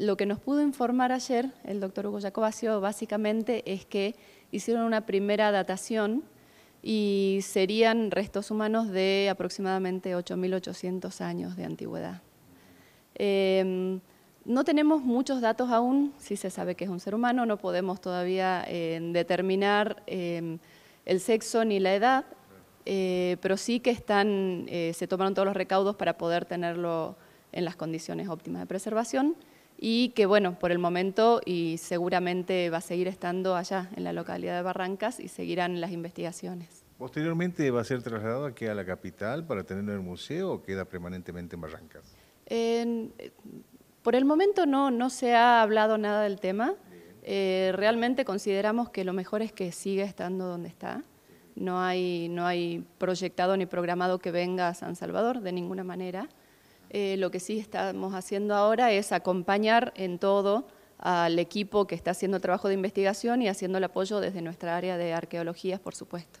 lo que nos pudo informar ayer el doctor Hugo Jacobacio, básicamente es que hicieron una primera datación y serían restos humanos de aproximadamente 8.800 años de antigüedad. Em, no tenemos muchos datos aún, si se sabe que es un ser humano, no podemos todavía em, determinar em, el sexo ni la edad, eh, pero sí que están, eh, se tomaron todos los recaudos para poder tenerlo en las condiciones óptimas de preservación y que bueno, por el momento y seguramente va a seguir estando allá en la localidad de Barrancas y seguirán las investigaciones. ¿Posteriormente va a ser trasladado aquí a la capital para tenerlo en el museo o queda permanentemente en Barrancas? por el momento no, no se ha hablado nada del tema. Eh, realmente consideramos que lo mejor es que siga estando donde está. No hay, no hay proyectado ni programado que venga a San Salvador de ninguna manera. Eh, lo que sí estamos haciendo ahora es acompañar en todo al equipo que está haciendo trabajo de investigación y haciendo el apoyo desde nuestra área de arqueologías, por supuesto.